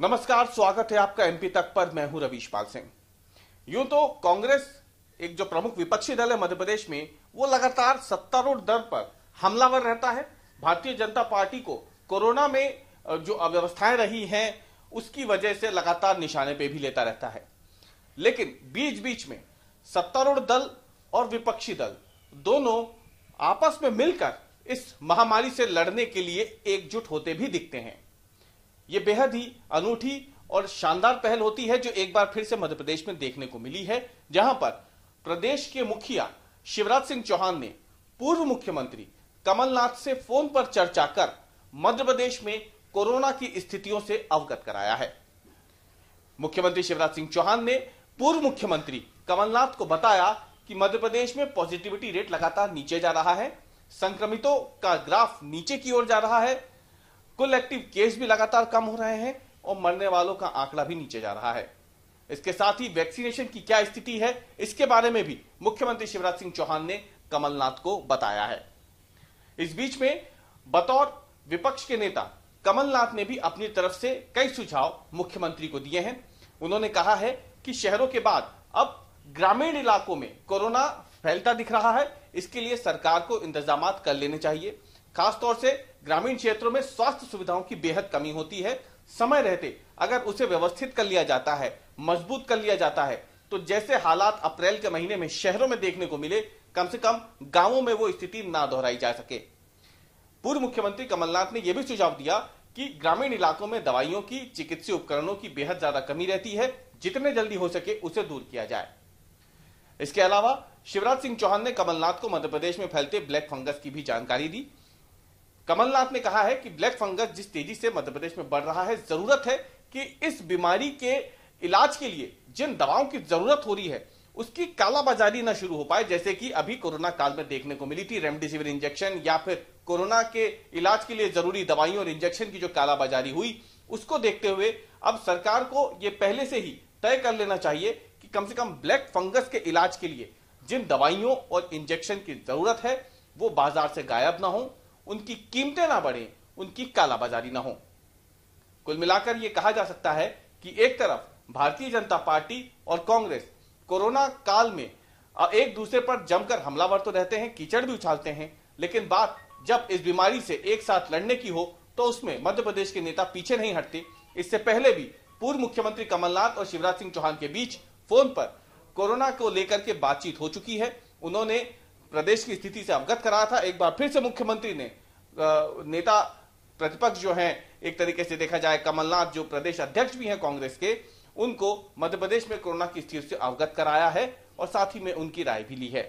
नमस्कार स्वागत है आपका एमपी तक पर मैं हूं रवीश पाल सिंह यूं तो कांग्रेस एक जो प्रमुख विपक्षी दल है मध्य प्रदेश में वो लगातार सत्तारूढ़ दल पर हमलावर रहता है भारतीय जनता पार्टी को कोरोना में जो अव्यवस्थाएं रही हैं उसकी वजह से लगातार निशाने पे भी लेता रहता है लेकिन बीच बीच में सत्तारूढ़ दल और विपक्षी दल दोनों आपस में मिलकर इस महामारी से लड़ने के लिए एकजुट होते भी दिखते हैं ये बेहद ही अनूठी और शानदार पहल होती है जो एक बार फिर से मध्य प्रदेश में देखने को मिली है जहां पर प्रदेश के मुखिया शिवराज सिंह चौहान ने पूर्व मुख्यमंत्री कमलनाथ से फोन पर चर्चा कर मध्य प्रदेश में कोरोना की स्थितियों से अवगत कराया है मुख्यमंत्री शिवराज सिंह चौहान ने पूर्व मुख्यमंत्री कमलनाथ को बताया कि मध्य प्रदेश में पॉजिटिविटी रेट लगातार नीचे जा रहा है संक्रमितों का ग्राफ नीचे की ओर जा रहा है कुल एक्टिव केस भी लगातार कम हो रहे हैं और मरने वालों का आंकड़ा भी नीचे जा रहा है इसके साथ ही वैक्सीनेशन की क्या स्थिति है इसके बारे में भी मुख्यमंत्री शिवराज सिंह चौहान ने कमलनाथ को बताया है इस बीच में बतौर विपक्ष के नेता कमलनाथ ने भी अपनी तरफ से कई सुझाव मुख्यमंत्री को दिए हैं उन्होंने कहा है कि शहरों के बाद अब ग्रामीण इलाकों में कोरोना फैलता दिख रहा है इसके लिए सरकार को इंतजाम कर लेने चाहिए खासतौर से ग्रामीण क्षेत्रों में स्वास्थ्य सुविधाओं की बेहद कमी होती है समय रहते अगर उसे व्यवस्थित कर लिया जाता है मजबूत कर लिया जाता है तो जैसे हालात अप्रैल के महीने में शहरों में देखने को मिले कम से कम गांवों में वो स्थिति ना दोहराई जा सके पूर्व मुख्यमंत्री कमलनाथ ने यह भी सुझाव दिया कि ग्रामीण इलाकों में दवाइयों की चिकित्सीय उपकरणों की बेहद ज्यादा कमी रहती है जितने जल्दी हो सके उसे दूर किया जाए इसके अलावा शिवराज सिंह चौहान ने कमलनाथ को मध्यप्रदेश में फैलते ब्लैक फंगस की भी जानकारी दी कमलनाथ ने कहा है कि ब्लैक फंगस जिस तेजी से मध्य प्रदेश में बढ़ रहा है जरूरत है कि इस बीमारी के इलाज के लिए जिन दवाओं की जरूरत हो रही है उसकी कालाबाजारी ना शुरू हो पाए जैसे कि अभी कोरोना काल में देखने को मिली थी रेमडेसिविर इंजेक्शन या फिर कोरोना के इलाज के लिए जरूरी दवाइयों और इंजेक्शन की जो कालाबाजारी हुई उसको देखते हुए अब सरकार को यह पहले से ही तय कर लेना चाहिए कि कम से कम ब्लैक फंगस के इलाज के लिए जिन दवाइयों और इंजेक्शन की जरूरत है वो बाजार से गायब ना हो उनकी कीमतें ना बढ़े उनकी कालाबाजारी ना हो कुल मिलाकर यह कहा जा सकता है कि एक तरफ भारतीय जनता पार्टी और कांग्रेस कोरोना काल में एक दूसरे पर जमकर हमलावर तो रहते हैं कीचड़ भी उछालते हैं लेकिन बात जब इस बीमारी से एक साथ लड़ने की हो तो उसमें मध्य प्रदेश के नेता पीछे नहीं हटते इससे पहले भी पूर्व मुख्यमंत्री कमलनाथ और शिवराज सिंह चौहान के बीच फोन पर कोरोना को लेकर के बातचीत हो चुकी है उन्होंने प्रदेश की स्थिति से अवगत कराया था एक बार फिर से मुख्यमंत्री ने नेता प्रतिपक्ष जो हैं एक तरीके से देखा जाए कमलनाथ जो प्रदेश अध्यक्ष भी हैं कांग्रेस के उनको मध्य प्रदेश में कोरोना की स्थिति से अवगत कराया है और साथ ही में उनकी राय भी ली है